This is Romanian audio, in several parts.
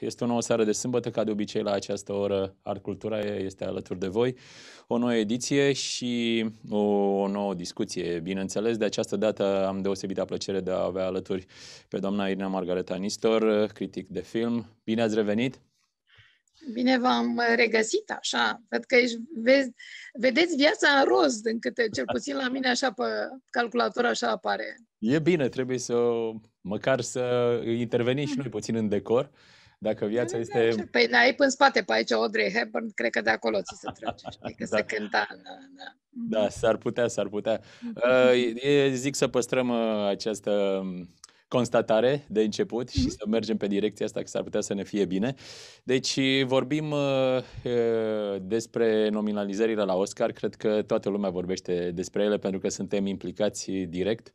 Este o nouă seară de sâmbătă, ca de obicei la această oră Art Cultura este alături de voi. O nouă ediție și o nouă discuție, bineînțeles. De această dată am deosebită plăcere de a avea alături pe doamna Irina Margareta Nistor, critic de film. Bine ați revenit! Bine v-am regăsit, așa. Văd că ești, vezi, vedeți viața în roz, din câte, cel puțin la mine, așa pe calculator, așa apare. E bine, trebuie să, măcar să interveni și noi puțin în decor. Dacă viața mm, este... Da, păi n-ai până spate pe aici Audrey Hepburn, cred că de acolo ți se trece, știi, că da. se cânta. Da, na. Da. Mm-hmm. da, s-ar putea, s-ar putea. Uh, zic să păstrăm ă, această constatare de început și mm-hmm. să mergem pe direcția asta, că s-ar putea să ne fie bine. Deci vorbim uh, despre nominalizările la Oscar. Cred că toată lumea vorbește despre ele pentru că suntem implicați direct.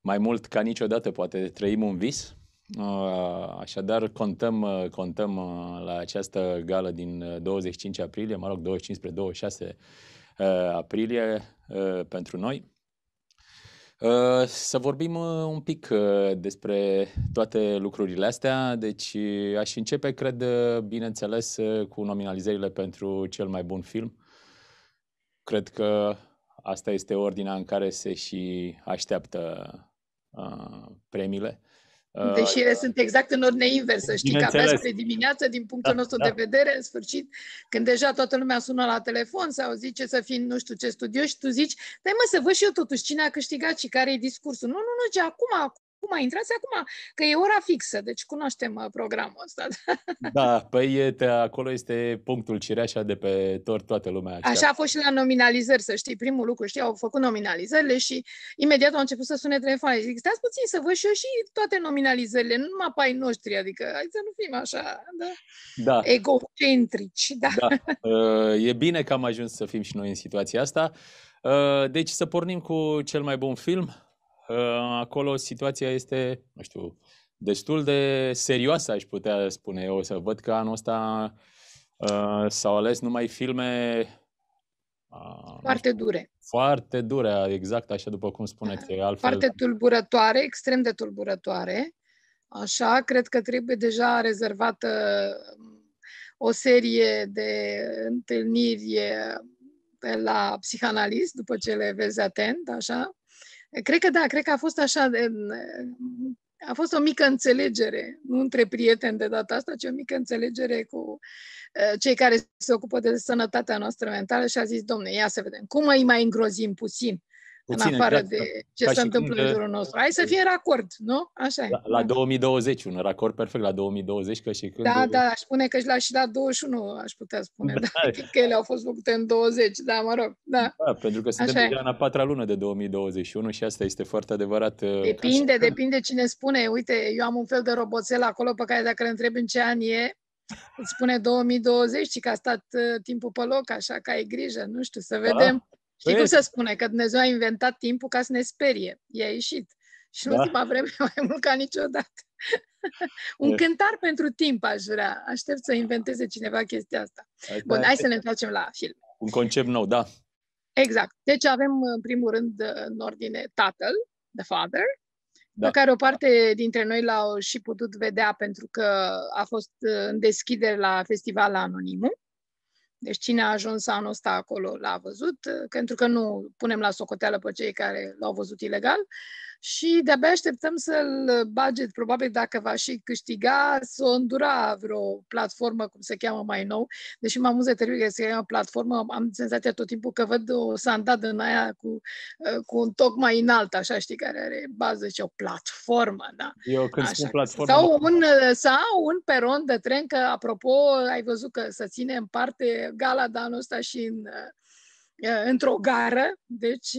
Mai mult ca niciodată, poate, trăim un vis Uh, așadar, contăm, uh, contăm uh, la această gală din 25 aprilie, mă rog, 25 spre 26 aprilie pentru noi. Să vorbim un pic despre toate lucrurile astea. Deci aș începe, cred, bineînțeles, cu nominalizările pentru cel mai bun film. Cred că asta este ordinea în care se și așteaptă premiile. Uh, Uh, Deși ele sunt exact în ordine inversă, știi că abia spre dimineață, din punctul da, nostru da. de vedere, în sfârșit, când deja toată lumea sună la telefon sau zice să fii nu știu ce studio și tu zici, dai păi mă să văd și eu totuși cine a câștigat și care e discursul. Nu, nu, nu, ce acum, acum, acum intrați acum, că e ora fixă, deci cunoaștem uh, programul ăsta. Da. da, păi acolo este punctul cireașa de pe tort toată lumea. Așa. Așa a fost și la nominalizări, să știi, primul lucru, știi, au făcut nominalizările și imediat au început să sune telefoane. Zic, stați puțin să văd și eu și toate nominalizările, nu numai pai noștri, adică hai să nu fim așa, da? da. Egocentrici, da. da. Uh, e bine că am ajuns să fim și noi în situația asta. Uh, deci să pornim cu cel mai bun film, Ă, acolo situația este, nu știu, destul de serioasă, aș putea spune eu. O să văd că anul ăsta uh, s-au ales numai filme ă, foarte dure. Foarte dure, exact așa după cum spuneți. Altfel... Foarte tulburătoare, extrem de tulburătoare. Așa, cred că trebuie deja rezervată o serie de întâlniri la psihanalist, după ce le vezi atent, așa, Cred că da, cred că a fost așa, a fost o mică înțelegere, nu între prieteni de data asta, ci o mică înțelegere cu eh, cei care se ocupă de sănătatea noastră mentală și a zis, domne, ia să vedem, cum îi mai îngrozim puțin? puțin în afară exact, de ce se întâmplă în jurul nostru. Hai să fie în acord, nu? Așa e. La, la 2020, un racord perfect la 2020, că și când... Da, da, aș spune că și la, și la 21 aș putea spune, da. da că ele au fost făcute în 20, da, mă rog, da. da pentru că suntem deja în a patra lună de 2021 și asta este foarte adevărat. Uh, depinde, depinde cine spune. Uite, eu am un fel de roboțel acolo pe care dacă îl întreb în ce an e, îți spune 2020 și că a stat uh, timpul pe loc, așa că ai grijă, nu știu, să da. vedem. Da Știi păi. cum se spune? Că Dumnezeu a inventat timpul ca să ne sperie. I-a ieșit. Și în da. ultima vreme mai mult ca niciodată. Un e. Păi. cântar pentru timp aș vrea. Aștept să inventeze cineva chestia asta. Hai, Bun, hai să ne întoarcem la film. Un concept nou, da. Exact. Deci avem în primul rând în ordine tatăl, the father, da. pe care o parte dintre noi l-au și putut vedea pentru că a fost uh, în deschidere la festival Anonimul. Deci cine a ajuns anul ăsta acolo l-a văzut, uh, pentru că nu punem la socoteală pe cei care l-au văzut ilegal. Uh, și de-abia așteptăm să-l uh, bage, probabil dacă va și câștiga, să o îndura vreo platformă, cum se cheamă mai nou, deși mă amuză teribil că se cheamă platformă, am senzația tot timpul că văd o sandat în aia cu, uh, cu un toc mai înalt, așa, știi, care are bază și o platformă, da. Eu când așa. spun platformă... Sau un, uh, sau un peron de tren, că apropo, ai văzut că să ține în parte gala de anul ăsta și în într-o gară, deci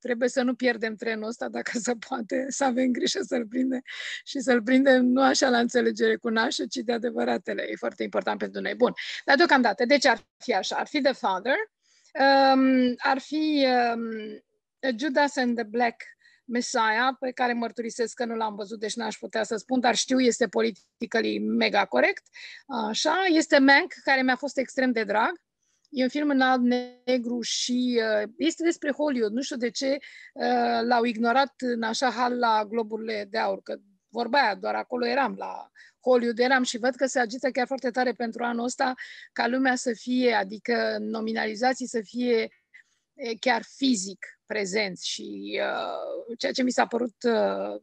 trebuie să nu pierdem trenul ăsta dacă se poate, să avem grijă să-l prindem și să-l prindem nu așa la înțelegere cu nașul, ci de adevăratele. E foarte important pentru noi. Bun, dar deocamdată, deci ar fi așa, ar fi The Father, um, ar fi um, Judas and the Black Messiah, pe care mărturisesc că nu l-am văzut, deci n-aș putea să spun, dar știu, este politically mega corect. Așa, este Mank, care mi-a fost extrem de drag. E un film în alb-negru și uh, este despre Hollywood. Nu știu de ce uh, l-au ignorat în așa hal la globurile de aur, că vorba aia, doar acolo eram la Hollywood, eram și văd că se agită chiar foarte tare pentru anul ăsta ca lumea să fie, adică nominalizații să fie chiar fizic prezenți și uh, ceea ce mi s-a părut uh,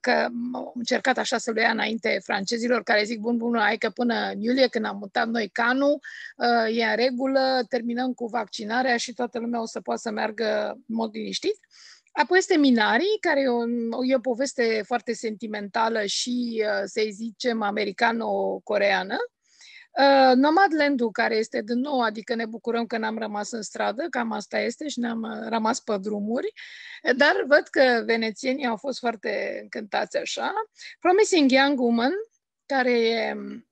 că am încercat așa să le ia înainte francezilor care zic, bun, bun, hai că până în iulie când am mutat noi canul, ă, e în regulă, terminăm cu vaccinarea și toată lumea o să poată să meargă în mod liniștit. Apoi este Minarii, care e o, e o poveste foarte sentimentală și, ă, să-i zicem, americano-coreană, Uh, Nomadland-ul care este din nou, adică ne bucurăm că n-am rămas în stradă, cam asta este și ne-am uh, rămas pe drumuri, dar văd că venețienii au fost foarte încântați așa. Promising Young Woman, care e um,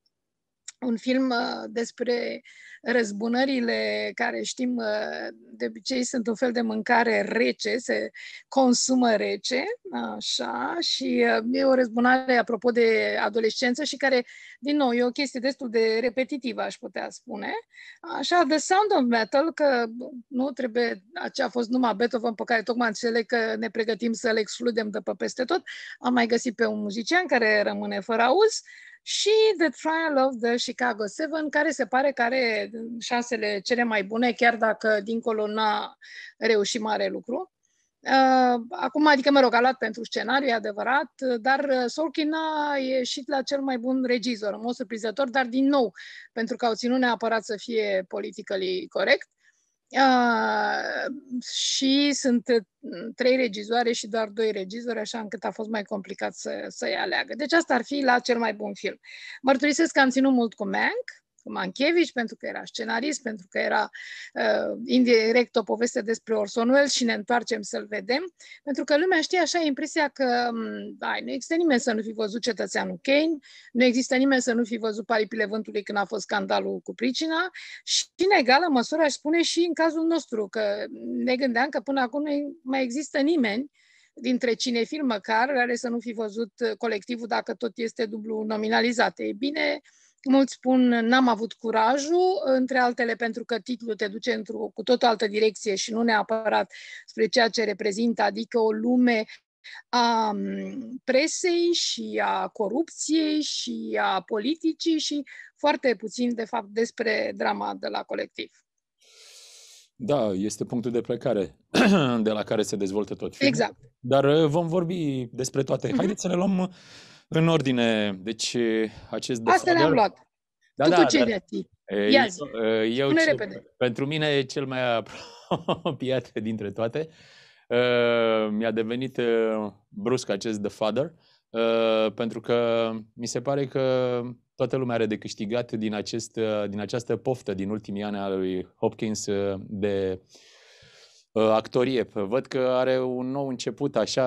un film uh, despre uh, răzbunările care știm uh, de obicei sunt un fel de mâncare rece, se consumă rece, așa, și uh, e o răzbunare apropo de adolescență și care, din nou, e o chestie destul de repetitivă, aș putea spune. Așa, The Sound of Metal, că nu trebuie, acea a fost numai Beethoven pe care tocmai înțeleg că ne pregătim să-l excludem de pe peste tot, am mai găsit pe un muzician care rămâne fără auz, și The Trial of the Chicago Seven, care se pare că are șansele cele mai bune, chiar dacă dincolo n-a reușit mare lucru. Uh, acum, adică, mă rog, a luat pentru scenariu, e adevărat, dar uh, Sorkin a ieșit la cel mai bun regizor, în mod surprizător, dar din nou, pentru că au ținut neapărat să fie politically corect și sunt mm, trei regizoare și doar doi regizori, așa încât a fost mai complicat să, să-i aleagă. Deci asta ar fi la cel mai bun film. Mărturisesc că am ținut mult cu Mank, Mankiewicz, pentru că era scenarist, pentru că era uh, indirect o poveste despre Orson Welles și ne întoarcem să-l vedem, pentru că lumea știe așa impresia că mm, ai, nu există nimeni să nu fi văzut cetățeanul Kane, nu există nimeni să nu fi văzut paripile vântului când a fost scandalul cu pricina și în egală măsură aș spune și în cazul nostru, că ne gândeam că până acum nu mai există nimeni dintre cine măcar, care să nu fi văzut colectivul dacă tot este dublu nominalizat. E bine, uh, Mulți spun n-am avut curajul, între altele pentru că titlul te duce într-o cu tot altă direcție și nu neapărat spre ceea ce reprezintă, adică o lume a presei și a corupției și a politicii și foarte puțin, de fapt, despre drama de la colectiv. Da, este punctul de plecare de la care se dezvoltă tot filmul. Exact. Dar uh, vom vorbi despre toate. Mhm. Haideți să ne luăm în ordine, deci acest Asta Asta le-am luat. Da, tu da, ce dar, Ia zi. Eu, ce, repede. Pentru mine e cel mai apropiat dintre toate. Mi-a devenit brusc acest The Father, pentru că mi se pare că toată lumea are de câștigat din, acest, din această poftă din ultimii ani a lui Hopkins de uh, Uh, actorie. Văd că are un nou început așa,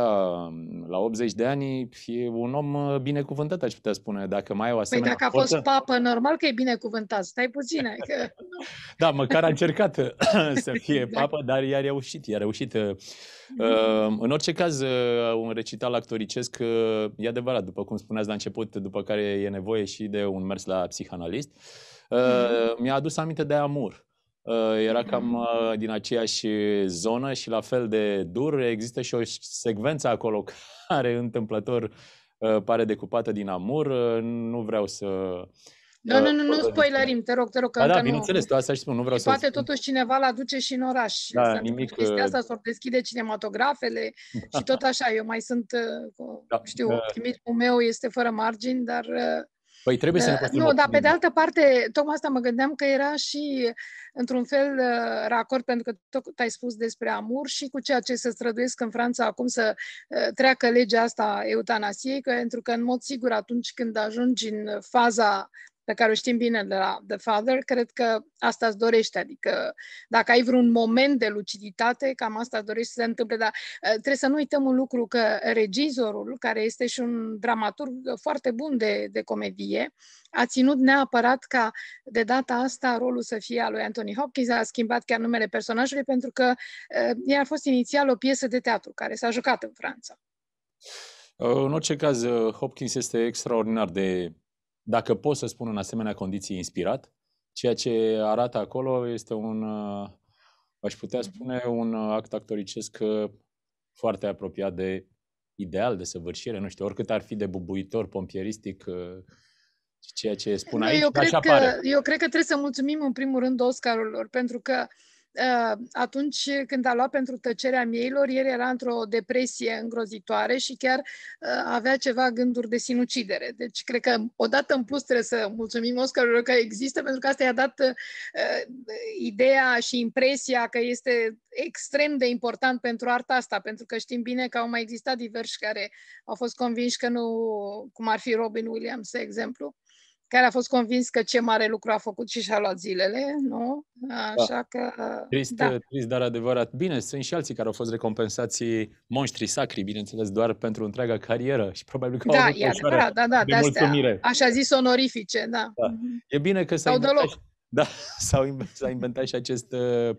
mm, la 80 de ani, e un om uh, binecuvântat, aș putea spune, dacă mai e o păi asemenea păi dacă a fost papă, normal că e binecuvântat, stai puțin. Că... Adică, da, măcar a încercat uh, să fie da. papă, dar i-a reușit, i-a reușit. Mm-hmm. În orice caz, un recital actoricesc, e adevărat, după cum spuneați la început, după care e nevoie și de un mers la psihanalist, mm-hmm. mi-a adus aminte de Amur Ă, era cam ă, din aceeași zonă și la fel de dur. Există și o secvență acolo care întâmplător ă, pare decupată din amur. Nu vreau să... Nu, nu, nu, nu spoilerim, te rog, te rog. Că da, da, bineîțeles, nu... asta și spun, nu vreau și să... Poate totuși cineva l aduce și în oraș. Da, nimic... Chestia asta, s o deschide cinematografele și tot așa. Eu mai sunt, da, știu, optimismul meu este fără margini, dar Păi trebuie să ne eh, Nu, dar pe de altă parte, tocmai asta mă gândeam că era și, într-un fel, racord, eh, pentru că tot ai spus despre Amur și cu ceea ce se străduiesc în Franța acum să eh, treacă legea asta eutanasiei, că, pentru că, în mod sigur, atunci când ajungi în faza pe care o știm bine de la The Father, cred că asta îți dorește. Adică dacă ai vreun moment de luciditate, cam asta îți dorești să se întâmple. Dar ă, trebuie să nu uităm un lucru, că regizorul, care este și un dramaturg foarte bun de, de comedie, a ținut neapărat ca de data asta rolul să fie al lui Anthony Hopkins, a schimbat chiar numele personajului, pentru că ă, ea a fost inițial o piesă de teatru care s-a jucat în Franța. În orice caz, Hopkins este extraordinar de dacă pot să spun în asemenea condiții inspirat, ceea ce arată acolo este un, uh, aș putea mhm. spune, un uh, act actoricesc uh, foarte apropiat de ideal de săvârșire, nu știu, oricât ar fi de bubuitor, pompieristic, ceea ce spun aici, eu cred așa că, pare. Eu cred că trebuie să mulțumim în primul rând Oscarului, pentru că uh, Ă, atunci când a luat pentru tăcerea mieilor, el era într-o depresie îngrozitoare și chiar ă, avea ceva gânduri de sinucidere. Deci cred că odată în plus trebuie să mulțumim Oscarului că există, pentru că asta i-a dat uh, ideea și impresia că este extrem de important pentru arta asta, pentru că știm bine că au mai existat diversi care au fost convinși că nu, cum ar fi Robin Williams, de exemplu, care a fost convins că ce mare lucru a făcut și și-a luat zilele, nu? Așa da. că... Trist, da. trist, dar adevărat. Bine, sunt și alții care au fost recompensați monștri sacri, bineînțeles, doar pentru întreaga carieră și probabil că au da, avut e adevărat, da, da, de, mulțumire. așa zis onorifice, da. da. Mhm. E bine că s-a, s-a, da, s-a inventat, inventat și acest uh,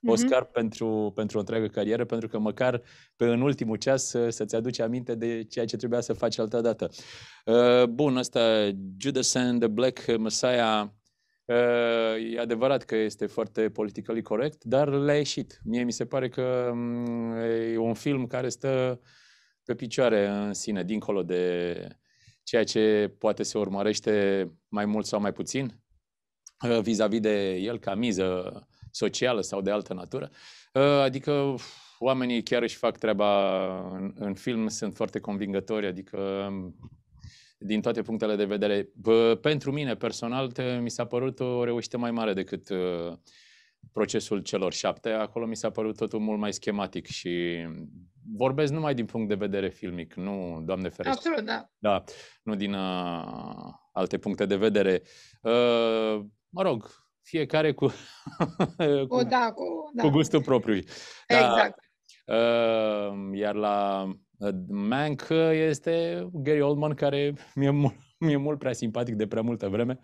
mhm. Oscar mm-hmm. pentru, pentru o întreagă carieră, pentru că măcar pe în ultimul ceas uh, să-ți aduci aminte de ceea ce trebuia să faci altă dată. Uh, bun, asta Judas and the Black Messiah uh, e adevărat că este foarte politically corect, dar le-a ieșit. Mie mi se pare că mm, e un film care stă pe picioare în sine, dincolo de ceea ce poate se urmărește mai mult sau mai puțin Uh, vis-a-vis de el ca miză socială sau de altă natură. Uh, adică oamenii chiar își fac treaba în, în film, sunt foarte convingători, adică um, din toate punctele de vedere. Bă, pentru mine personal te, mi s-a părut o reușită mai mare decât uh, procesul celor șapte. Acolo mi s-a părut totul mult mai schematic și vorbesc numai din punct de vedere filmic, nu, Doamne ferește. Absolut, da. Da, nu din uh, alte puncte de vedere. Uh, mă rog, fiecare cu, cu, o, da, cu, da. cu gustul propriu. Da. Exact. Da, uh, iar la uh, Mank este Gary Oldman, care mi-e mult, mi-e mult prea simpatic de prea multă vreme.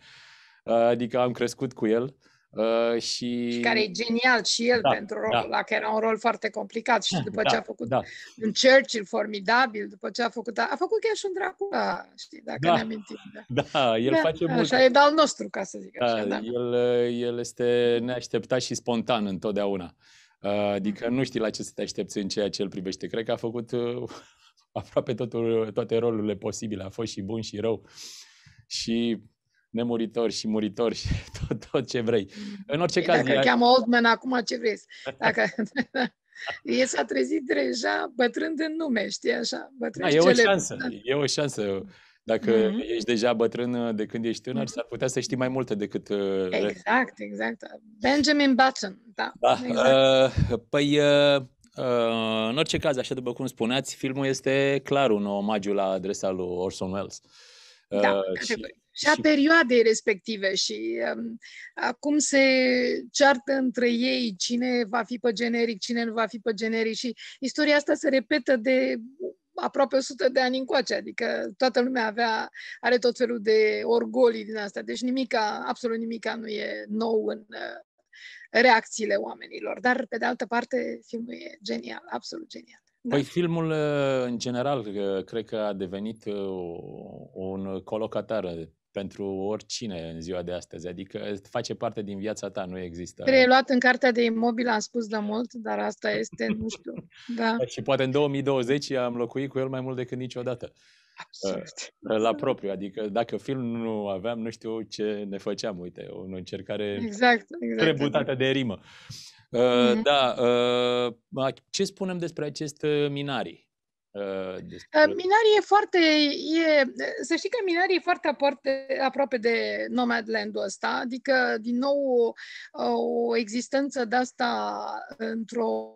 Uh, adică am crescut cu el. Uh, Uh, și... și care e genial și el da, pentru rolul da. că era un rol foarte complicat și ah, după da, ce a făcut da. un Churchill formidabil, după ce a făcut, a făcut chiar și un Dracula, știi, dacă da. ne amintim. Da, da el da, face mult. Așa e dal nostru, ca să zic da, așa. Da. El, el este neașteptat și spontan întotdeauna. Uh, adică mm. nu știi la ce să te aștepți în ceea ce îl privește. Cred că a făcut uh, aproape totul, toate rolurile posibile. A fost și bun și rău. Și nemuritori și muritori și tot, tot ce vrei. În orice păi caz... Dacă îl cheamă Oldman acum, ce vrei? Dacă... e s-a trezit deja bătrân în nume, știi așa? Bătrân da, e o șansă, da. e o șansă. Dacă mm-hmm. ești deja bătrân uh, de când ești tânăr, mm-hmm. s-ar putea să știi mai multe decât... Uh, exact, exact. Benjamin Button, da. da. Exact. Uh, păi, uh, uh, în orice caz, așa după cum spuneați, filmul este clar un omagiu la adresa lui Orson Welles. Da, uh, da, și, și a perioadei respective și um, acum se ceartă între ei cine va fi pe generic, cine nu va fi pe generic și istoria asta se repetă de aproape 100 de ani încoace, adică toată lumea avea, are tot felul de orgolii din asta, deci nimica, absolut nimica nu e nou în uh, reacțiile oamenilor, dar pe de altă parte filmul e genial, absolut genial. Da. Păi filmul, uh, în general, uh, cred că a devenit un colocatar pentru oricine în ziua de astăzi, adică face parte din viața ta, nu există. luat în cartea de imobil, am spus de mult, dar asta este, nu știu, da. Și poate în 2020 am locuit cu el mai mult decât niciodată. Absolut. Ă, la propriu, adică dacă film nu aveam, nu știu ce ne făceam, uite, o încercare exact, exact, trebutată de rimă. Mm-hmm. Da, ă, ce spunem despre acest minari? Uh, despre... Uh, Minari e foarte, e, uh, să știi că Minari e foarte aproape, aproape de Nomadland-ul ăsta, adică din nou o, existență de asta într-o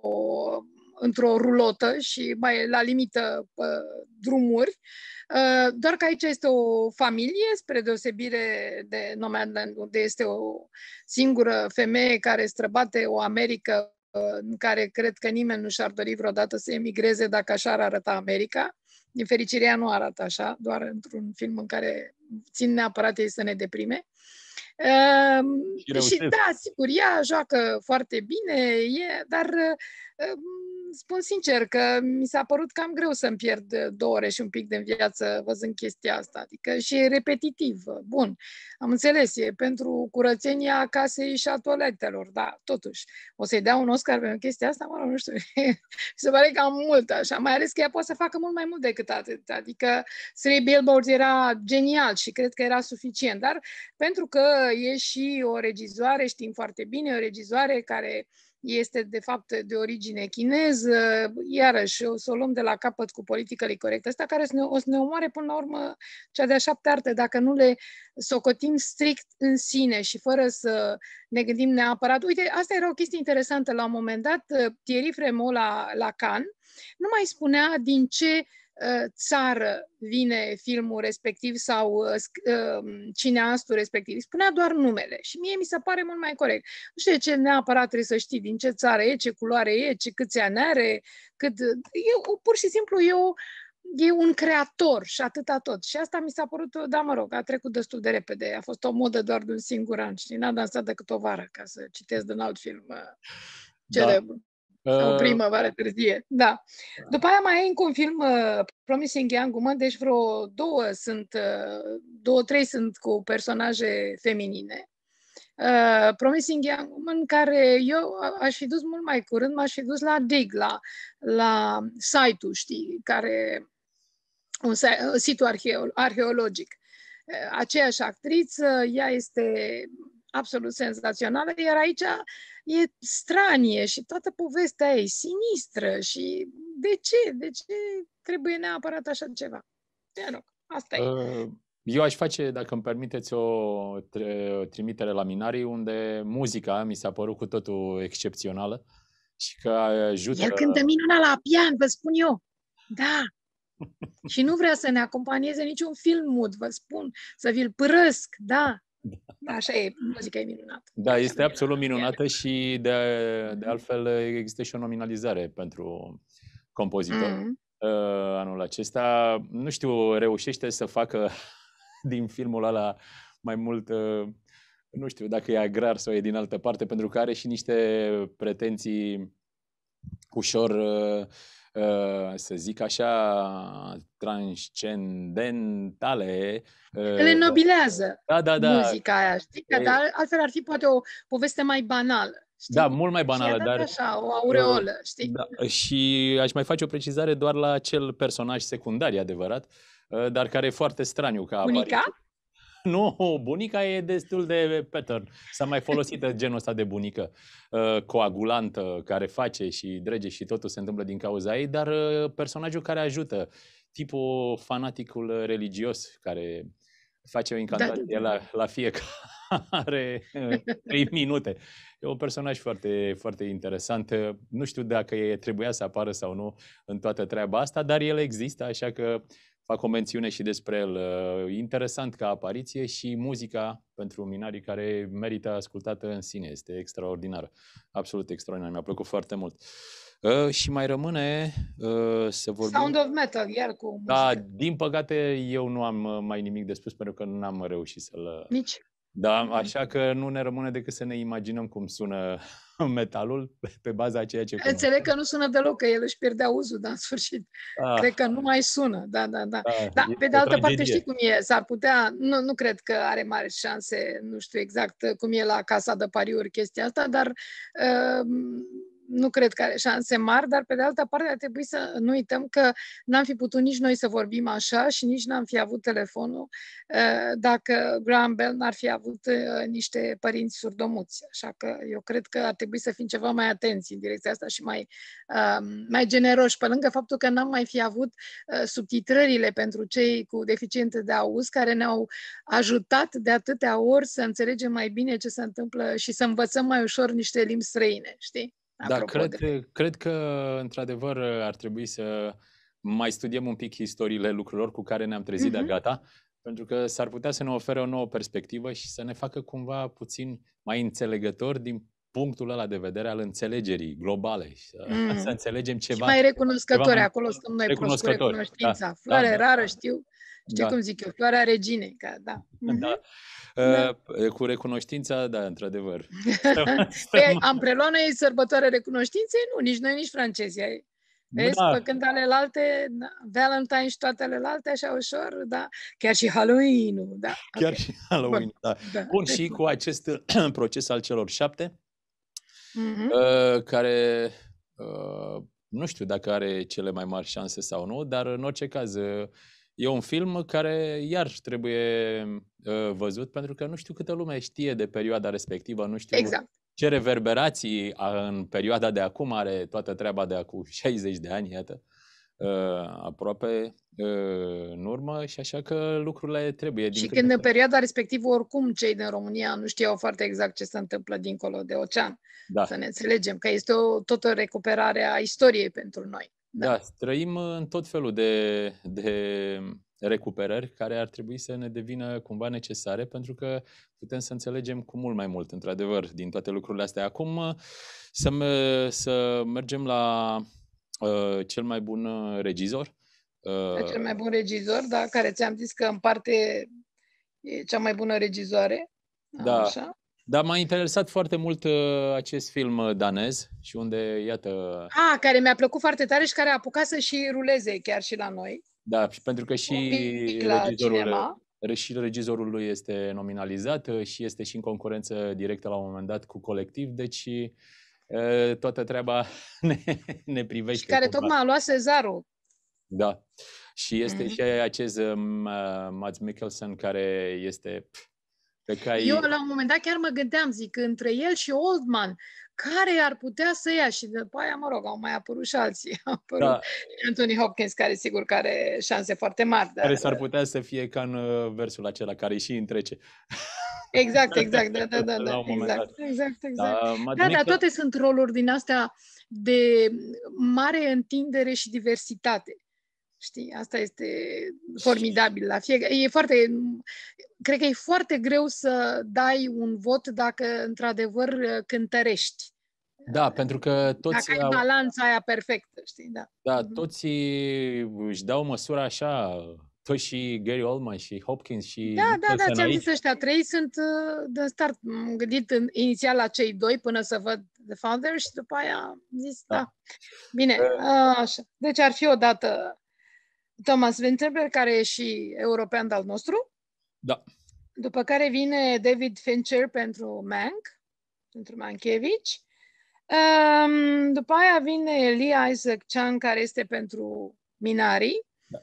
într-o rulotă și mai la limită drumuri. Doar că aici este o familie, spre deosebire de Nomadland, unde este o singură femeie care străbate o Americă Uh, în care cred că nimeni nu și-ar dori vreodată să emigreze dacă așa ar arăta America. Din fericire, ea nu arată așa, doar într-un film în care țin neapărat ei să ne deprime. Uh, și, și da, sigur, ea joacă foarte bine, e, dar uh, spun sincer că mi s-a părut cam greu să-mi pierd uh, două ore și un pic din viață văzând chestia asta. Adică și e repetitiv. Uh, bun, am înțeles, e pentru curățenia casei și a toaletelor, da, totuși. O să-i dea un Oscar pentru chestia asta? Mă rog, nu știu. se pare cam mult așa, mai ales că ea poate să facă mult mai mult decât atât. Adică Three Billboards era genial și cred că era suficient, dar pentru că e și o regizoare, știm foarte bine, o regizoare care este de fapt de origine chineză, iarăși o să o luăm de la capăt cu politică corectă, Asta care o să, ne, o să ne omoare până la urmă cea de-a șapte arte, dacă nu le socotim strict în sine și fără să ne gândim neapărat. Uite, asta era o chestie interesantă. La un moment dat, Thierry Fremont la, la Cannes nu mai spunea din ce uh, Uh, țară vine filmul respectiv sau uh, uh, cineastul respectiv. Spunea doar numele și mie mi se pare mult mai corect. Nu știu ce neapărat trebuie să știi din ce țară e, ce culoare e, ce câți ani are, cât... Eu pur și simplu eu. e un creator și atâta tot. Și asta mi s-a părut, da mă rog, a trecut destul de repede. A fost o modă doar de un singur an, și N-a dansat decât o vară ca să citesc din alt film da. celebru. Da. Sau uh, primăvară târzie, da. După aia mai ai încă un film uh, Promising Young Woman, deci vreo două sunt, uh, două, trei sunt cu personaje feminine. Uh, Promising Young Woman, care eu aș fi dus mult mai curând, m-aș fi dus la Dig, la, la site-ul, știi, care un site, situ arheologic. Uh, aceeași actriță, ea este absolut senzațională, iar aici e stranie și toată povestea e sinistră și de ce? De ce trebuie neapărat așa ceva? Te rog, asta e. Uh, eu aș face, dacă îmi permiteți, o trimitere la Minarii, unde muzica mi s-a părut cu totul excepțională și că ajută... El cântă minunat la pian, vă spun eu. Da. și nu vrea să ne acompanieze niciun film mut, vă spun, să vi-l părăsc, da. Da, așa e, muzica e minunată. Da, este așa absolut minunată, minunată și de, de mm-hmm. altfel există și o nominalizare pentru compozitor mm-hmm. Uh, anul acesta. Nu știu, reușește să facă din filmul ăla mai mult, uh, nu știu dacă e agrar sau e din altă parte, pentru că are și niște pretenții ușor, uh, uh, să zic așa, transcendentale. Uh, Ele nobilează da, da, da. muzica aia, știi? Că dar altfel ar fi poate o poveste mai banală. Știi? Da, mult mai banală, dar... așa, o aureolă, știi? Da. Și aș mai face o precizare doar la acel personaj secundar, e adevărat, dar care e foarte straniu ca Unica? Nu, bunica e destul de pattern. S-a mai folosit genul ăsta de bunică uh, coagulantă care face și drege și totul se întâmplă din cauza ei, dar uh, personajul care ajută, tipul fanaticul religios care face o da, incantație da, da. la, la fiecare 3 minute. E un personaj foarte, foarte interesant. Nu știu dacă e, trebuia să apară sau nu în toată treaba asta, dar el există, așa că fac o mențiune și despre el. Interesant ca apariție și muzica pentru minarii care merită ascultată în sine. Este extraordinară, absolut extraordinar. Mi-a plăcut foarte mult. Uh, și mai rămâne uh, să vorbim... Sound of Metal, iar cu da, muzică. Da, din păcate eu nu am uh, mai nimic de spus pentru că n-am reușit să-l... Nici? Da, așa că nu ne rămâne decât să ne imaginăm cum sună metalul pe baza a ceea ce... Înțeleg că nu sună deloc, că el își pierde auzul, dar în sfârșit. Ah. Cred că nu mai sună, da, da, da. Ah, da pe de altă tragedie. parte știi cum e, s-ar putea... Nu, nu cred că are mari șanse, nu știu exact cum e la Casa de Pariuri chestia asta, dar uh, nu cred că are șanse mari, dar pe de altă parte ar trebui să nu uităm că n-am fi putut nici noi să vorbim așa și nici n-am fi avut telefonul eh, dacă Graham Bell n-ar fi avut eh, niște părinți surdomuți. Așa că eu cred că ar trebui să fim ceva mai atenți în direcția asta și mai, ehm, mai generoși, pe lângă faptul că n-am mai fi avut eh, subtitrările pentru cei cu deficiente de auz care ne-au ajutat de atâtea ori să înțelegem mai bine ce se întâmplă și să învățăm mai ușor niște limbi străine, știi? Da, da cred, de... cred că, într-adevăr, ar trebui să mai studiem un pic istoriile lucrurilor cu care ne-am trezit mm-hmm. de gata, pentru că s-ar putea să ne ofere o nouă perspectivă și să ne facă cumva puțin mai înțelegători din punctul ăla de vedere al înțelegerii globale. Mm. Să înțelegem ceva. Și mai recunoscători, ceva mai acolo suntem noi recunoscători, proști da, cu recunoștința. Da, Floare da, da, rară, știu. Știi da. cum zic eu? Floarea reginei, ca da. da. Uh, da. Cu recunoștința, da, într-adevăr. păi, am preluat noi sărbătoarea recunoștinței? Nu, nici noi, nici francezii. Vezi, da. pe alelalte, da, Valentine și toate alelalte, așa ușor, da? Chiar și halloween da. Chiar okay. și Halloween, da. da. Bun, și cu acest proces al celor șapte, mm-hmm. uh, care uh, nu știu dacă are cele mai mari șanse sau nu, dar în orice caz uh, E un film care iar trebuie uh, văzut pentru că nu știu câtă lume știe de perioada respectivă, nu știu exact. ce reverberații a în perioada de acum are toată treaba de acum 60 de ani, iată, uh, aproape uh, în urmă și așa că lucrurile trebuie. și când în perioada respectivă oricum cei din România nu știau foarte exact ce se întâmplă dincolo de ocean, da. să ne înțelegem, că este o, tot o recuperare a istoriei pentru noi. Da. da, trăim în tot felul de, de recuperări care ar trebui să ne devină cumva necesare pentru că putem să înțelegem cu mult mai mult, într-adevăr, din toate lucrurile astea. Acum să, să mergem la uh, cel mai bun uh, regizor. Uh, cel mai bun regizor, da, care ți-am zis că în parte e cea mai bună regizoare. Da, așa. Dar m-a interesat foarte mult uh, acest film uh, danez și unde, iată... A, ah, care mi-a plăcut foarte tare și care a apucat să și ruleze chiar și la noi. Da, și pentru că și regizorul, și regizorul lui este nominalizat uh, și este și în concurență directă la un moment dat cu colectiv, deci uh, toată treaba ne, ne privește. Și care tocmai a luat Cezarul. Da. Și este mm-hmm. și acest um, uh, Mads Mikkelsen care este... Pf, care... Eu la un moment dat chiar mă gândeam, zic, între el și Oldman, care ar putea să ia? Și după aia, mă rog, au mai apărut și alții. Au apărut da. Anthony Hopkins, care sigur că are șanse foarte mari. Dar... Care s-ar putea să fie ca în uh, versul acela, care și întrece. Exact, exact, da, da, da, da, exact, exact, da, exact, exact, exact. Da, da, da, toate sunt roluri din astea de mare întindere și diversitate. Știi, asta este formidabil la fiecare. E foarte, cred că e foarte greu să dai un vot dacă într-adevăr cântărești. Da, pentru că toți... Dacă ai balanța aia perfectă, știi, da. Da, mhm. toți își dau măsura așa, tot și Gary Oldman și Hopkins și... Da, da, da, ce-am zis ăștia trei sunt uh, de start. M-am gândit în, inițial la cei doi până să văd The Founder și după aia am zis, da. da. Bine, uh, așa. Deci ar fi o dată Thomas Winterberg, care e și european al nostru. Da. După care vine David Fincher pentru Mank, pentru Mankiewicz. Um, după aia vine Lee Isaac Chan, care este pentru Minari. Da.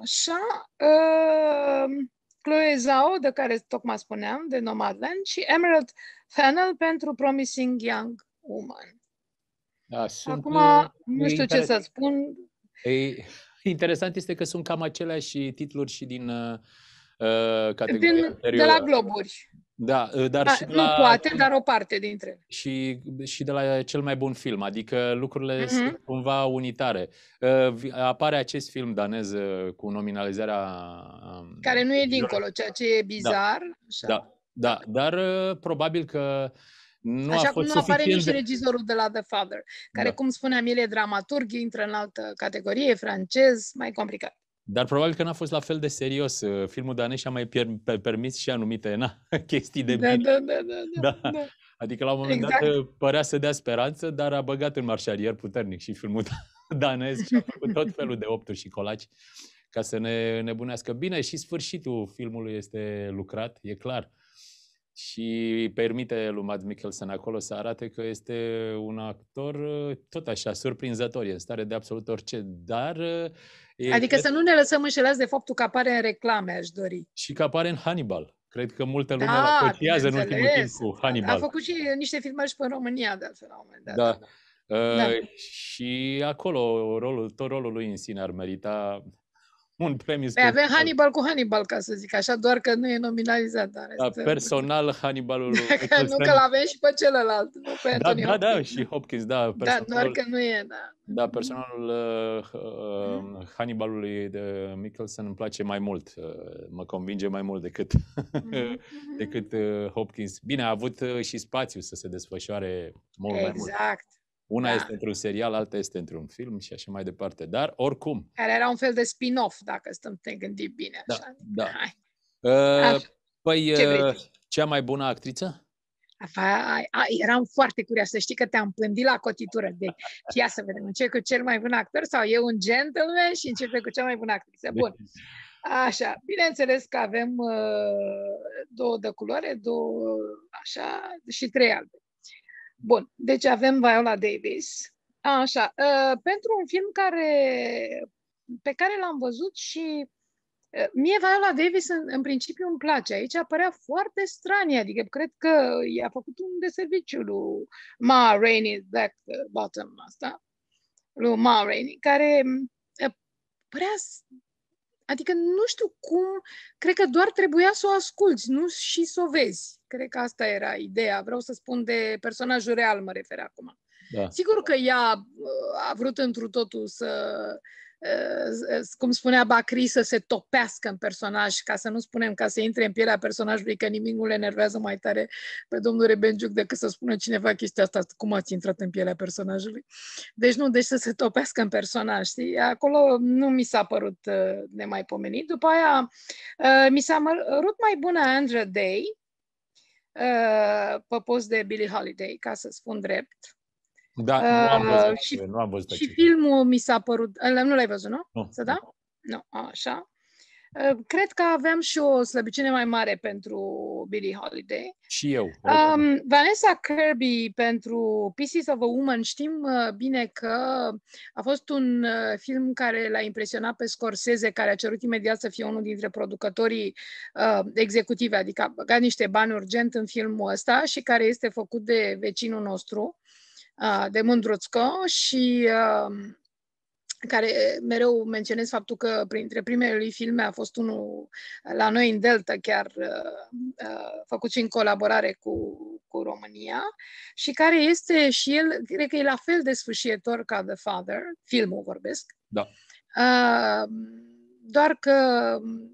Așa. Um, Chloe Zhao, de care tocmai spuneam, de Nomadland, și Emerald Fennel pentru Promising Young Woman. Da, sunt Acum, uh, nu știu ce să spun. Ei, Interesant este că sunt cam aceleași titluri și din uh, uh categoria din, De la Globuri. Da, uh, dar da, și de nu la, poate, dar o parte dintre Și, și de la cel mai bun film, adică lucrurile uh-huh. sunt cumva unitare. Uh, apare acest film danez uh, cu nominalizarea... Um, Care nu e dincolo, ceea ce e da. bizar. Da, așa. da, da dar uh, probabil că uh, nu Așa a fost cum nu apare nici regizorul de la The Father, care, da. cum spuneam, el e dramaturg, intră în altă categorie, francez, mai complicat. Dar probabil că n-a fost la fel de serios. Uh, filmul danez și-a mai per- permis și anumite na, chestii de da, bine. Da, da, da, da, da. da. Adică la un moment exact. dat uh, părea să dea speranță, dar a băgat în marșarier puternic și filmul danez și a făcut tot felul de opturi și colaci ca să ne nebunească. Bine, și sfârșitul filmului este lucrat, e clar. Uh, și permite lui Mads Mikkelsen acolo să arate că este un actor uh, tot așa surprinzător, e în stare de absolut orice, dar... Uh, e adică cred... să nu ne lăsăm înșelați de faptul că apare în reclame, aș dori. Și că apare în Hannibal. Cred că multă lume da, apreciază în ultimul timp cu Hannibal. A făcut și niște filmări și pe România, de altfel, la un moment dat. Da. da. da. Uh, da. Și acolo rolul, tot rolul lui în sine ar merita un premiu păi, special. avem Hannibal cu Hannibal, ca să zic așa, doar că nu e nominalizat. Dar da, este personal Hannibalul. că nu, că l-avem și pe celălalt, nu pe da, Anthony da, da, da, Hopkins. Da, și Hopkins, da. Da, doar că nu e, da. Da, personalul uh, uh, Hannibalului de Mickelson îmi place mai mult, uh, mă convinge mai mult decât, mm-hmm. decât uh, Hopkins. Bine, a avut uh, și spațiu să se desfășoare mult exact. mai mult. Exact. Una da. este într-un serial, alta este într-un film și așa mai departe. Dar, oricum... Care era un fel de spin-off, dacă stăm te gândi bine. Da, așa. da. Hai. Uh, așa. Păi, Ce uh, cea mai bună actriță? a, eram foarte curioasă. Știi că te-am pândit la cotitură. de. ia să vedem. Începe cu cel mai bun actor sau e un gentleman și începe cu cea mai bună actriță. Bun. Așa. Bineînțeles că avem uh, două de culoare, două așa și trei albe. Bun, deci avem Viola Davis. Așa, uh, pentru un film care, pe care l-am văzut și uh, mie Viola Davis în, în principiu îmi place. Aici apărea foarte stranie, adică cred că i-a făcut un deserviciu lui Ma Rainey Black Bottom asta, lui Ma Rainey, care ă, părea Adică nu știu cum, cred că doar trebuia să o asculți, nu și să o vezi. Cred că asta era ideea, vreau să spun de personajul real mă refer acum. Da. Sigur că ea uh, a vrut întru totul să Eh, cum spunea Bacri, să se topească în personaj, ca să nu spunem ca să intre în pielea personajului, că nimic nu le enervează mai tare pe domnul Rebenciuc decât să spună cineva chestia asta, cum ați intrat în pielea personajului. Deci nu, deci să se topească în personaj, știi? Acolo nu mi s-a părut eh, nemaipomenit. După aia eh, mi s-a părut mai bună Andrea Day, pe post de Billie Holiday, ca să spun drept da, uh, nu am văzut. Și, nu am văzut și filmul mi s-a părut... Nu l-ai văzut, nu? Nu. Să da? Nu, no, așa. Uh, cred că aveam și o slăbiciune mai mare pentru Billy Holiday. Și eu. Um, Vanessa Kirby pentru Pieces of a Woman știm uh, bine că a fost un uh, film care l-a impresionat pe Scorsese, care a cerut imediat să fie unul dintre producătorii uh, executive, adică a băgat niște bani urgent în filmul ăsta și care este făcut de vecinul nostru, de Mândruțco și care mereu menționez faptul că printre primele lui filme a fost unul la noi în Delta, chiar făcut și în colaborare cu, cu România, și care este și el, cred că e la fel de sfârșietor ca The Father, filmul vorbesc. Da. Doar că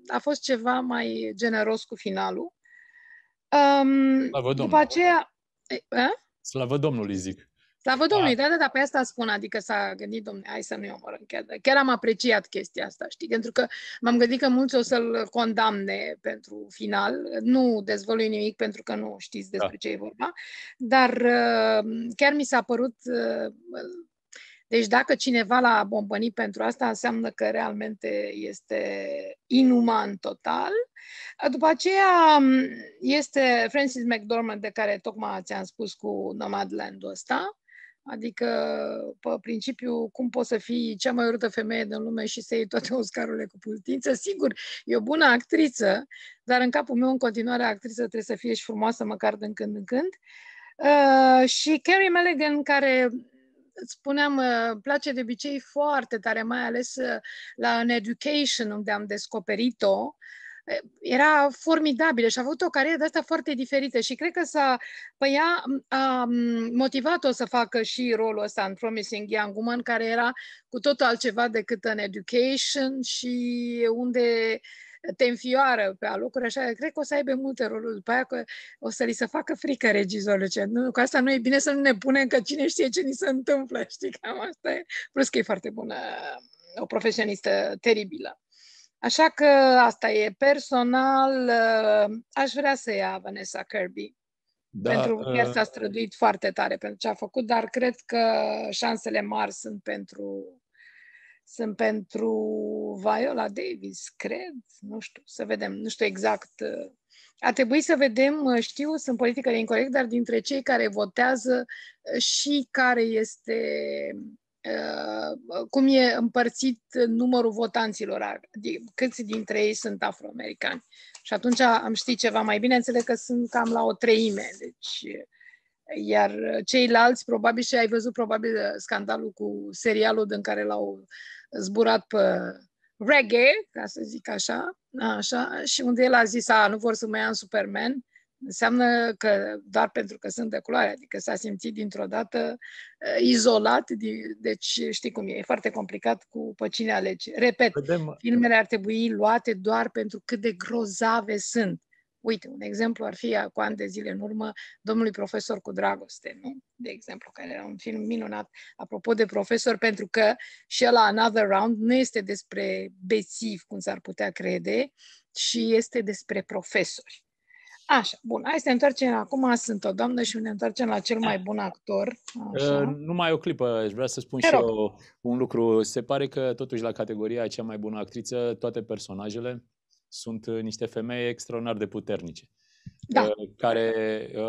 a fost ceva mai generos cu finalul. Slavă Domnului! După aceea... Slavă Domnului, zic! Slavă Domnului, da, da, da, pe asta spun, adică s-a gândit, domnule, hai să nu-i omorăm chiar. Chiar am apreciat chestia asta, știi, pentru că m-am gândit că mulți o să-l condamne pentru final, nu dezvălui nimic pentru că nu știți despre da. ce e vorba, dar uh, chiar mi s-a părut, uh, deci dacă cineva l-a bombănit pentru asta, înseamnă că realmente este inuman total. După aceea um, este Francis McDormand, de care tocmai ți-am spus cu Nomadland-ul ăsta, Adică, pe principiu, cum poți să fii cea mai urâtă femeie din lume și să iei toate Oscarurile cu putință? Sigur, e o bună actriță, dar în capul meu, în continuare, actriță trebuie să fie și frumoasă, măcar din când în când. Uh, și Carrie Mulligan, care spuneam, îmi uh, place de obicei foarte tare, mai ales uh, la An Education, unde am descoperit-o, uh, era formidabilă și a avut o carieră de asta foarte diferită și cred că s-a, pe păi ea a motivat-o să facă și rolul ăsta în Promising Young Woman, care era cu totul altceva decât în education și unde te înfioară pe alocuri, așa, cred că o să aibă multe roluri după aia, că o să li se facă frică regizorul, ce, nu, cu asta nu e bine să nu ne punem, că cine știe ce ni se întâmplă, știi, cam asta e. Plus că e foarte bună, o profesionistă teribilă. Așa că asta e. Personal, uh, aș vrea să ia Vanessa Kirby. Da, pentru că uh... s-a străduit foarte tare pentru ce a făcut, dar cred că șansele mari sunt pentru sunt pentru Viola Davis, cred, nu știu, să vedem, nu știu exact. Uh. A trebuit să vedem, uh, știu, sunt politică incorrect, dar dintre cei care votează și care este Uh, cum e împărțit numărul votanților, câți dintre ei sunt afroamericani. Și atunci am ști ceva mai bine, înțeleg că sunt cam la o treime, deci iar ceilalți, probabil și ai văzut probabil scandalul cu serialul în care l-au zburat pe reggae, ca să zic așa, așa, și unde el a zis, a, nu vor să mai ia în Superman, Înseamnă că doar pentru că sunt de culoare, adică s-a simțit dintr-o dată uh, izolat, deci știi cum e, e foarte complicat cu pe cine alegi. Repet, Vedem. Uh, filmele ar trebui luate doar pentru cât de grozave sunt. Uite, un exemplu ar fi cu ani de zile în urmă domnului profesor cu dragoste, nu? De exemplu, care era un film minunat, apropo de profesor, pentru că și la Another Round nu este despre bețiv, cum s-ar putea crede, și este despre profesori. Așa, bun. Hai să ne întoarcem acum, sunt o doamnă și ne întoarcem la cel mai bun actor. Așa. Uh, numai o clipă, aș vrea să spun Te și rog. eu un lucru. Se pare că totuși la categoria cea mai bună actriță, toate personajele sunt niște femei extraordinar de puternice. Da. Ă, care,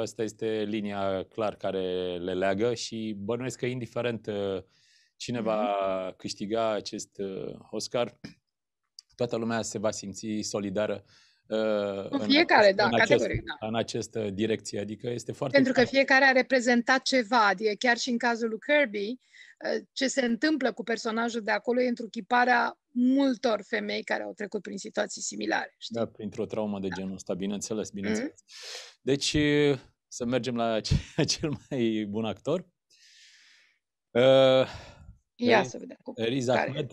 asta este linia clar care le leagă și bănuiesc că indiferent ă, cine va mhm. câștiga acest Oscar, toată lumea se va simți solidară Uh, în fiecare, acest, da, în categoric, da. În această direcție, adică este foarte... Pentru clar. că fiecare a reprezentat ceva, adică chiar și în cazul lui Kirby, uh, ce se întâmplă cu personajul de acolo e chiparea multor femei care au trecut prin situații similare. Știi? Da, printr-o traumă de da. genul ăsta, bineînțeles, mhm. bineînțeles. Mm-hmm. Deci, să mergem la cel mai bun actor. Uh, Ia să vedem. Riz Ahmed,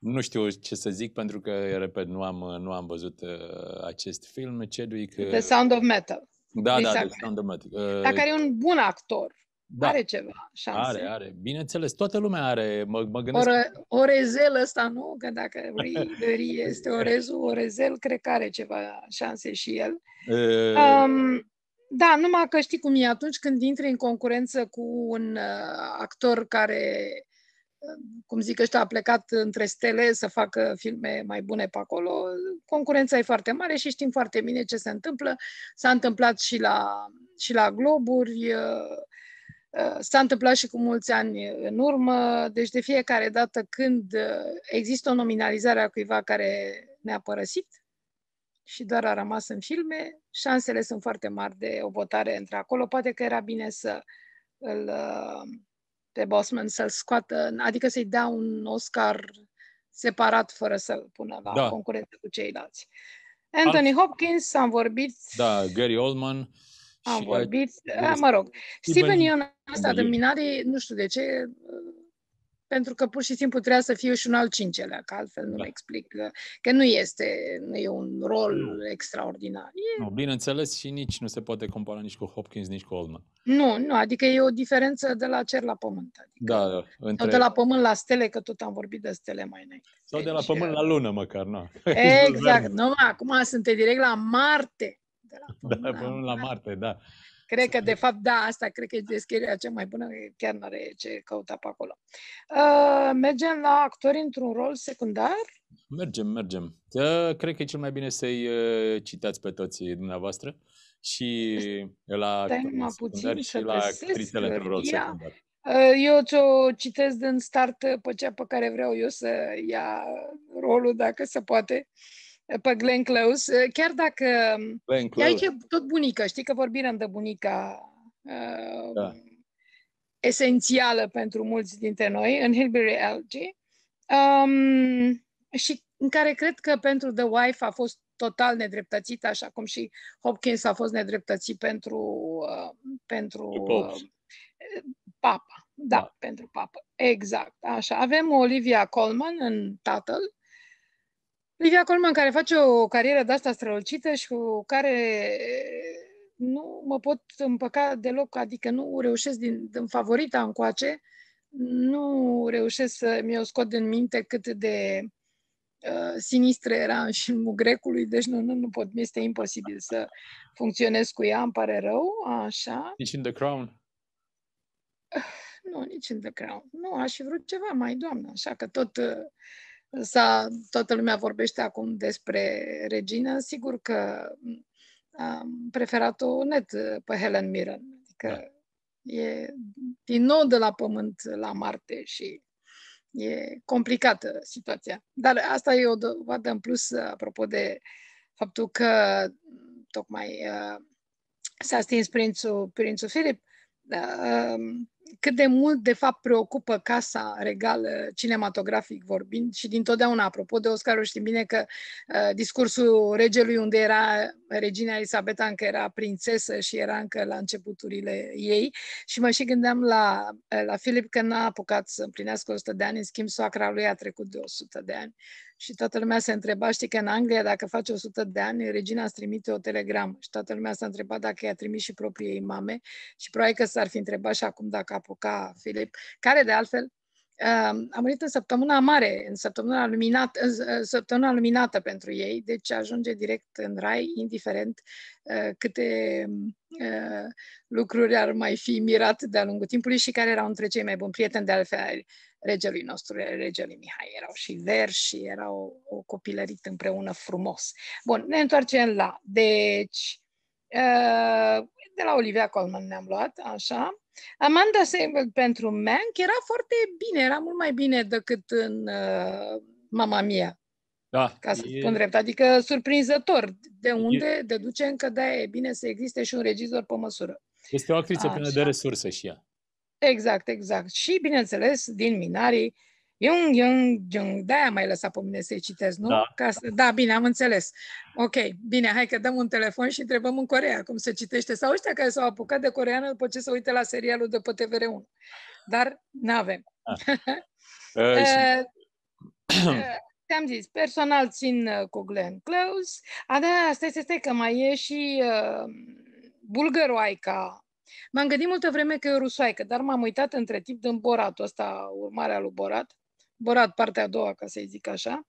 nu știu ce să zic pentru că, repet, nu am, nu am văzut uh, acest film. Chadwick... Uh... The Sound of Metal. Da, exact. da, The Sound of Metal. Uh... Dar care e un bun actor. Da. Are ceva șanse. Are, are. Bineînțeles, toată lumea are. Mă, mă gândesc... Ora, orezel ăsta, nu? Că dacă vrei, este orezul, orezel, cred că are ceva șanse și el. Uh... Um, da, numai că știi cum e atunci când intri în concurență cu un uh, actor care cum zic ăștia, a plecat între stele să facă filme mai bune pe acolo. Concurența e foarte mare și știm foarte bine ce se întâmplă. S-a întâmplat și la, și la Globuri, s-a întâmplat și cu mulți ani în urmă. Deci de fiecare dată când există o nominalizare a cuiva care ne-a părăsit și doar a rămas în filme, șansele sunt foarte mari de o votare între acolo. Poate că era bine să îl pe Bosman să-l scoată, adică să-i dea un Oscar separat fără să-l pună la da. concurență cu ceilalți. Anthony Hopkins, am vorbit... Da, Gary Oldman. Am vorbit, a, mă rog. Steven Ion, asta de minare, nu știu de ce, pentru că pur și simplu trebuia să fiu și un al cincelea, că altfel nu da. explic că, uh, că nu este nu e un rol nu. extraordinar. E... Nu, bineînțeles și nici nu se poate compara nici cu Hopkins, nici cu Oldman. Nu, nu, adică e o diferență de la cer la pământ. Adică, da, da. Între... Sau de la pământ la stele, că tot am vorbit de stele mai înainte. Sau deci, de la deci, pământ la lună măcar, nu? Exact, nu, acum suntem direct la Marte. De la da, pământ, da, la, pământ la Marte, Marte da. Cred că, de fapt, da, asta cred că e descrierea cea mai bună, chiar nu are ce căuta pe acolo. Uh, mergem la actori într-un rol secundar? Mergem, mergem. Uh, cred că e cel mai bine să-i uh, citați pe toți dumneavoastră și la actorii puțin. și la actrițele într-un rol secundar. Uh, eu ce-o citesc din start pe cea pe care vreau eu să ia rolul, dacă se poate pe Glenn Close, eh, chiar dacă mm, Glenn Close. aici e tot bunica, știi că vorbim de bunica uh, da. esențială pentru mulți dintre noi în Hillbury LG, um, și în care cred că pentru The Wife a fost total nedreptățit, așa cum și Hopkins a fost nedreptățit pentru, uh, pentru papa. Da, da, pentru papă. Exact, așa. Avem Olivia Colman în tatăl, Livia Colman, care face o carieră de asta strălucită și cu care eh, nu mă pot împăca deloc, adică nu reușesc din, din favorita încoace, nu reușesc să mi-o scot din minte cât de uh, sinistră era în filmul grecului, deci nu, nu, nu pot, mi este imposibil să funcționez cu ea, îmi pare rău, așa. Nici în The Crown? Uh, nu, nici în The Crown. Nu, aș fi vrut ceva mai, doamnă, așa că tot... Uh, S-a, toată lumea vorbește acum despre regină. Sigur că mm, am preferat-o net uh, pe Helen Mirren. Adică da. e din nou de la Pământ la Marte și e complicată situația. Dar asta e o dovadă în plus, uh, apropo de faptul că mm, tocmai uh, s-a stins prințul, prințul Filip. Uh, cât de mult, de fapt, preocupă Casa Regală cinematografic vorbind și dintotdeauna, apropo de Oscarul, știm bine că uh, discursul regelui unde era regina Elisabeta încă era prințesă și era încă la începuturile ei și mă și gândeam la, uh, la Filip că n-a apucat să împlinească 100 de ani, în schimb soacra lui a trecut de 100 de ani și toată lumea se întreba, știi că în Anglia dacă face 100 de ani, regina îți trimite o telegramă și toată lumea s-a întrebat dacă i-a trimis și propriei mame și probabil că s-ar fi întrebat și acum dacă a apuca Filip, care de altfel um, a murit în săptămâna mare, în săptămâna, luminată, în săptămâna luminată pentru ei, deci ajunge direct în rai, indiferent uh, câte uh, lucruri ar mai fi mirat de-a lungul timpului și care erau între cei mai buni prieteni de altfel ai regelui nostru, regelui Mihai. Erau și veri și erau o copilărit împreună frumos. Bun, ne întoarcem la... Deci, uh, de la Olivia Colman ne-am luat, așa. Amanda Seyfried pentru Mank era foarte bine, era mult mai bine decât în uh, Mama Mia. Da, ca să e... spun drept. Adică surprinzător de unde e... deduce încă de e bine să existe și un regizor pe măsură. Este o actriță plină de resurse și ea. Exact, exact. Și, bineînțeles, din Minarii, uh, Jung, Jung, Jung, de-aia mai lăsat pe mine să-i citesc, nu? Da. Ca să... da, bine, am înțeles. Ok, bine, hai că dăm un telefon și întrebăm în Corea cum se citește. Sau ăștia care s-au apucat de coreană după ce se uită la serialul de pe TVR1. Dar nu avem ah. eh, eh, eh, Te-am zis, personal țin cu Glenn Close. A, da, stai, stai, stai, că mai e și uh, bulgăroaica M-am gândit multă vreme că e rusoaică, dar m-am uitat între timp din Boratul ăsta, urmarea lui Borat, Borat, partea a doua, ca să-i zic așa,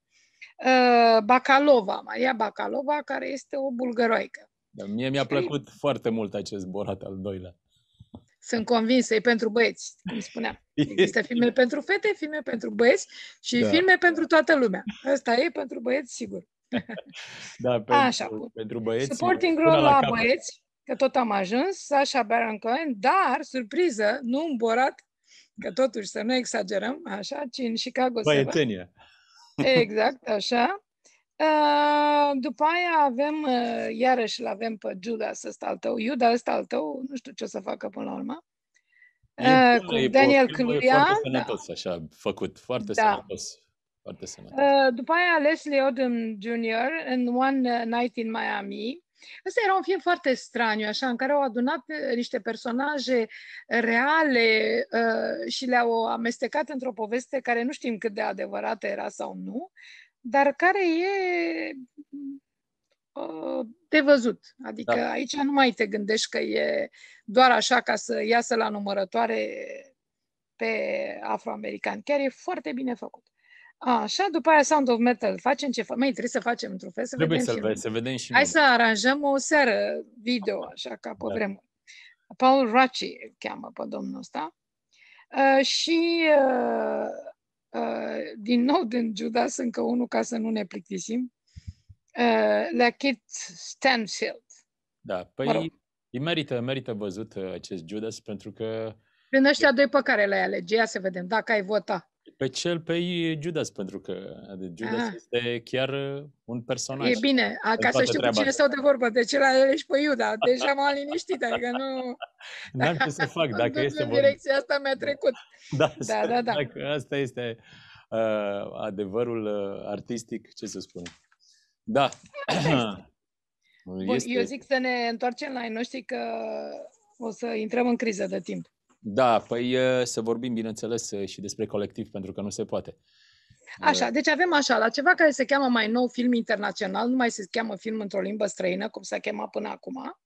uh, Bacalova, Maria Bacalova, care este o bulgăroaică. Da, mie mi-a plăcut Știi? foarte mult acest Borat al doilea. Sunt convinsă, e pentru băieți, cum spuneam. Există filme pentru fete, filme pentru băieți și da. filme pentru toată lumea. Asta e pentru băieți, sigur. da, pentru, Așa, pentru băieți. Supporting role la, la băieți, că tot am ajuns, Sasha Baron Cohen, dar, surpriză, nu un borat că totuși să nu exagerăm, așa, ci în Chicago Băietenia. se va... Exact, așa. După aia avem, iarăși îl avem pe Judas ăsta al tău, Iuda ăsta al tău, nu știu ce o să facă până la urmă. E, cu e, Daniel Cluria. Foarte da. sănătos, da. așa, făcut, foarte da. sănătos. Foarte sănătos. După aia Leslie Odom Jr. în One Night in Miami. Ăsta era un film foarte straniu, așa, în care au adunat eh, niște personaje reale uh, și le-au amestecat într-o poveste care nu știm cât de adevărată era sau nu, dar care e uh, de văzut. Adică da. aici nu mai te gândești că e doar așa ca să iasă la numărătoare pe afroamerican. Chiar e foarte bine făcut. Așa, după aia Sound of Metal. Facem ce facem? Mai trebuie să facem într-un fel, să trebuie vedem să-l și vezi, să vedem și Hai noi. să aranjăm o seară video, așa, ca pe da. vremuri. Paul Raci cheamă pe domnul ăsta. Uh, și uh, uh, din nou din Judas încă unul ca să nu ne plictisim. Uh, la Kit Stanfield. Da, păi mă rog. îi merită, merită văzut uh, acest Judas pentru că... Prin ăștia doi pe care le-ai alege, ia să vedem, dacă ai vota pe cel pe Judas, pentru că adică, Judas Aha. este chiar uh, un personaj. E bine, a, ca să știu treaba. cu cine stau de vorbă, de ce la ele și pe Iuda, deja m-am liniștit, adică nu... N-am ce să fac, dacă este... În direcția asta mi-a trecut. Da, da, da, da. Dacă asta este uh, adevărul uh, artistic, ce să spun. Da. Bun, este... eu zic să ne întoarcem la ei noștri că o să intrăm în criză de timp. Da, păi să vorbim, bineînțeles, și despre colectiv, pentru că nu se poate. Așa, deci avem așa, la ceva care se cheamă mai nou film internațional, nu mai se cheamă film într-o limbă străină, cum s-a chemat până acum.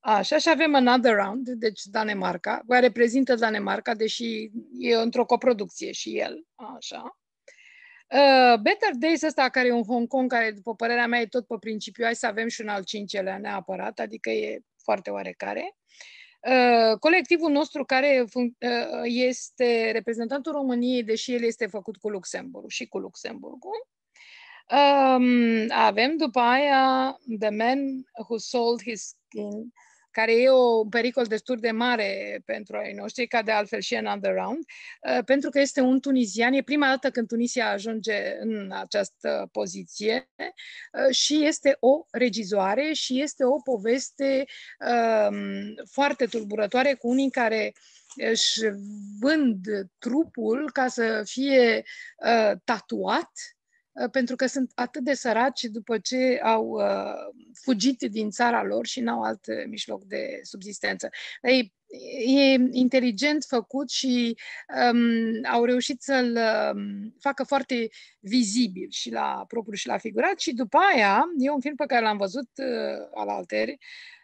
Așa, și avem Another Round, deci Danemarca, care reprezintă Danemarca, deși e într-o coproducție și el, așa. Uh, Better Days ăsta, care e un Hong Kong, care, după părerea mea, e tot pe principiu, hai să avem și un al cincelea neapărat, adică e foarte oarecare. Uh, Uh, colectivul nostru care uh, este reprezentantul României, deși el este făcut cu Luxemburg și cu Luxemburgul, um, avem după aia The Man Who Sold His Skin care e un pericol destul de mare pentru ai noștri, ca de altfel și în Underground, uh, pentru că este un tunizian. E prima dată când Tunisia ajunge în această poziție uh, și este o regizoare și este o poveste um, foarte tulburătoare cu unii care își vând trupul ca să fie uh, tatuat Uh, pentru că sunt atât de săraci după ce au uh, fugit din țara lor și n-au alt uh, mijloc de subsistență. Ei e inteligent făcut și um, au reușit să-l um, facă foarte vizibil și la propriu și la figurat și după aia, e un film pe care l-am văzut uh, al alteri,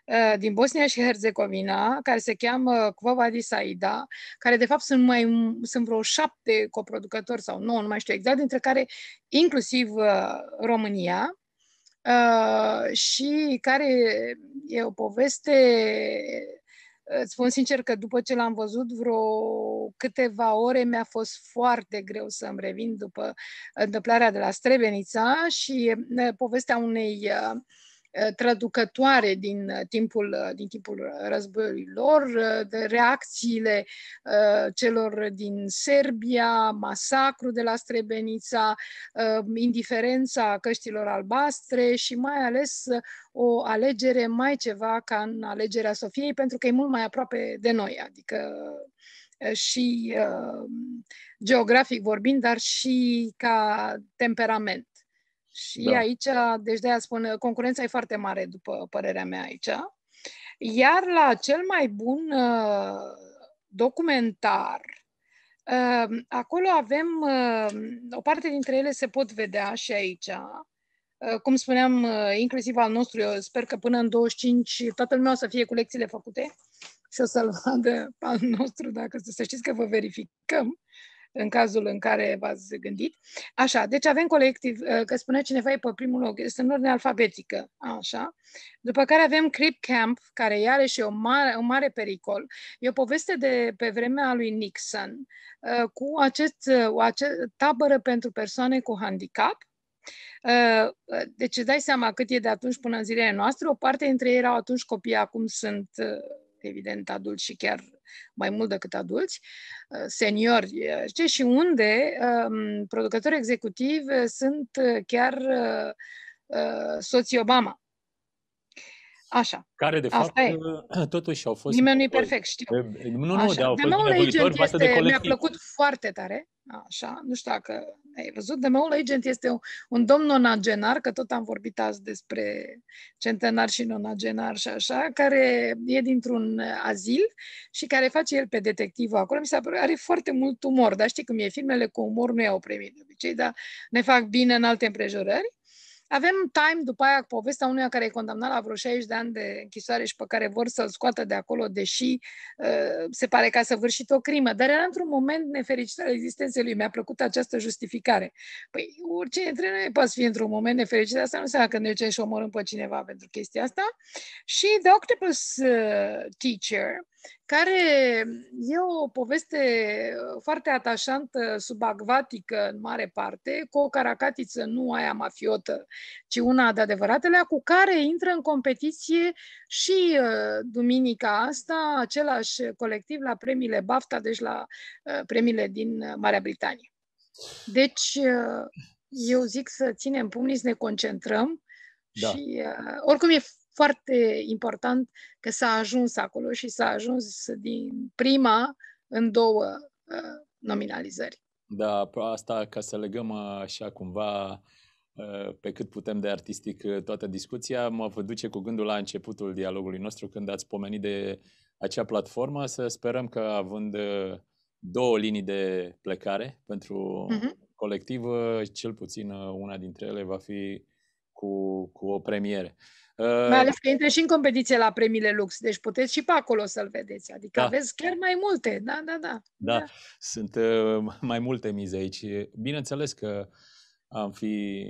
Uh, din Bosnia și Herzegovina, care se cheamă di Saida, care de fapt sunt, mai, sunt vreo șapte coproducători sau nouă, nu mai știu exact, dintre care inclusiv uh, România, uh, și care e o poveste, îți spun sincer că după ce l-am văzut vreo câteva ore mi-a fost foarte greu să-mi revin după întâmplarea de la Strebenița și povestea unei uh, Uh, traducătoare din uh, timpul, uh, din timpul războiului lor, de reacțiile celor din Serbia, masacru de la Strebenița, indiferența căștilor albastre și mai ales o alegere mai ceva ca în alegerea Sofiei, pentru că e mult mai aproape de noi, adică și uh, geografic vorbind, dar și ca temperament. Și da. aici, deci de-aia spun, concurența e foarte mare, după părerea mea aici. Iar la cel mai bun uh, documentar, uh, acolo avem, uh, o parte dintre ele se pot vedea și aici. cum spuneam, inclusiv al nostru, eu sper că până în 25 toată lumea o să fie cu lecțiile făcute și o să-l vadă al nostru, dacă să, să știți că vă verificăm în cazul în care v-ați gândit. Așa, deci avem colectiv, uh, că spune cineva e pe primul loc, este în ordine alfabetică, așa. După care avem Crip Camp, care iarăși e o mare, un mare pericol. E o poveste de pe vremea lui Nixon uh, cu acest, uh, acest tabără pentru persoane cu handicap, deci îți dai seama cât e de atunci până în zilele noastre. O parte dintre ei erau atunci copii, acum sunt evident, adulți și chiar mai mult decât adulți, uh, seniori, uh, și unde um, producători executivi uh, sunt chiar soții Obama. Așa. Care, de Asta fapt, e. totuși au fost... Nimeni nu e perfect, știu. Nu, nu, dar au fost este, de colectiv. Mi-a plăcut foarte tare. Așa, nu știu dacă ai văzut. The Mole Agent este un, un domn nonagenar, că tot am vorbit azi despre centenar și nonagenar și așa, care e dintr-un azil și care face el pe detectivul acolo. Mi se pare, are foarte mult umor, dar știi cum e, filmele cu umor nu iau premii de obicei, dar ne fac bine în alte împrejurări. Avem Time, după aia, povestea unuia care e condamnat la vreo 60 de ani de închisoare și pe care vor să-l scoată de acolo, deși uh, se pare că a săvârșit o crimă. Dar era într-un moment nefericit al existenței lui. Mi-a plăcut această justificare. Păi, orice dintre noi poate fi într-un moment nefericit. Asta nu înseamnă că ne ducem și omorâm pe cineva pentru chestia asta. Și The Octopus uh, Teacher, care e o poveste uh, foarte atașantă, subacvatică în mare parte, cu o caracatiță nu aia mafiotă, ci una de adevăratele, cu care intră în competiție și uh, duminica asta același colectiv la premiile BAFTA, deci la uh, premiile din Marea Britanie. Deci, eu zic să ținem pumnii, să ne concentrăm da. și oricum e foarte important că s-a ajuns acolo și s-a ajuns din prima în două uh, nominalizări. Da, asta ca să legăm uh, așa cumva uh, pe cât putem de artistic uh, toată discuția, mă duce cu gândul la începutul dialogului nostru când ați pomenit de acea platformă, să sperăm că având două linii de plecare pentru uh-huh. colectiv, cel puțin una dintre ele va fi cu, cu o premiere. Uh, Uh, mai ales că intre și în competiție la premiile Lux, deci puteți și pe acolo să-l vedeți. Adică da. aveți chiar mai multe, da, da, da. Da, da. sunt uh, mai multe mize aici. Bineînțeles că am fi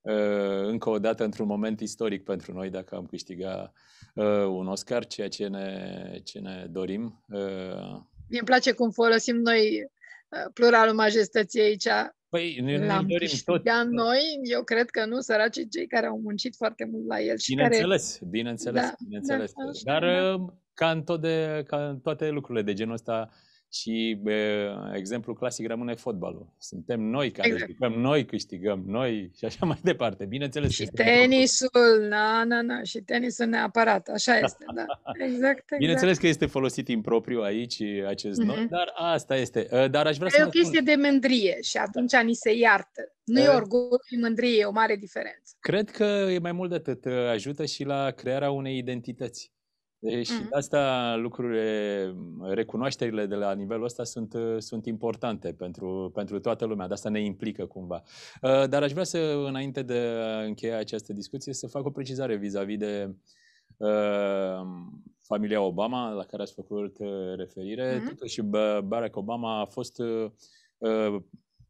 uh, încă o dată într-un moment istoric pentru noi dacă am câștigat uh, un Oscar, ceea ce ne, ce ne dorim. Uh, mi îmi place cum folosim noi uh, pluralul majestății aici. Păi, noi ne dorim tot. Dar noi, eu cred că nu, săracii cei care au muncit foarte mult la el. Și bineînțeles, care... bineînțeles, da, bineînțeles. Da, Dar da. Um, ca în, tot de, ca în toate lucrurile de genul ăsta, și e, exemplu clasic rămâne fotbalul. Suntem noi care exact. jucăm, noi câștigăm, noi și așa mai departe. Bineînțeles. Și tenisul, na, na, na, și tenisul neapărat, așa este, da. Exact, exact. Bineînțeles că este folosit impropriu aici acest mm-hmm. nou, dar asta este. Ă, dar aș vrea e să o chestie spun. de mândrie și atunci da. ni se iartă. Nu e ă. orgoliu, e mândrie, e o mare diferență. Cred că e mai mult de atât. Ajută și la crearea unei identități deci, mm-hmm. de asta lucrurile, recunoașterile de la nivelul ăsta sunt, sunt importante pentru, pentru toată lumea, de asta ne implică cumva. Ă, dar aș vrea să, înainte de a încheia această discuție, să fac o precizare vis-a-vis de uh, familia Obama, la care ați făcut ă, referire. Mm-hmm. Totuși, Barack Obama a fost uh,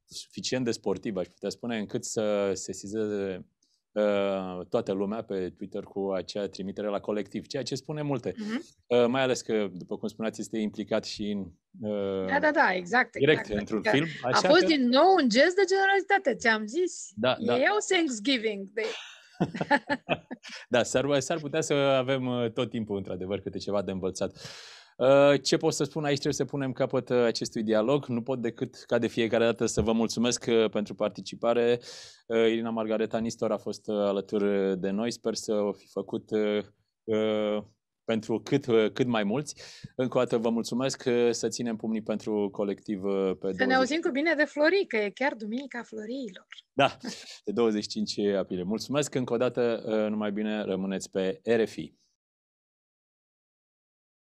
suficient de sportiv, aș putea spune, încât să sesizeze Uh, toată lumea pe Twitter cu acea trimitere la colectiv, ceea ce spune multe. Uh-huh. Mai ales că, după cum spuneați, este implicat și în. Uh, da, da, da, exact. Direct exact, într-un adică film. Așa a fost că... din nou un gest de generalitate, ți-am zis. Da, da. Eu Thanksgiving. De... da, s-ar, s-ar putea să avem uh, tot timpul, într-adevăr, câte ceva de învățat. Uh, ce pot să spun aici? Trebuie să punem capăt uh, acestui dialog. Nu pot decât, ca de fiecare dată, să vă mulțumesc uh, pentru participare. Irina Margareta Nistor a fost alături de noi. Sper să o fi făcut pentru cât, cât mai mulți. Încă o dată vă mulțumesc să ținem pumnii pentru colectiv pe Să 20... ne auzim cu bine de Florii, că e chiar Duminica Floriilor. Da, de 25 aprilie. Mulțumesc încă o dată, numai bine rămâneți pe RFI.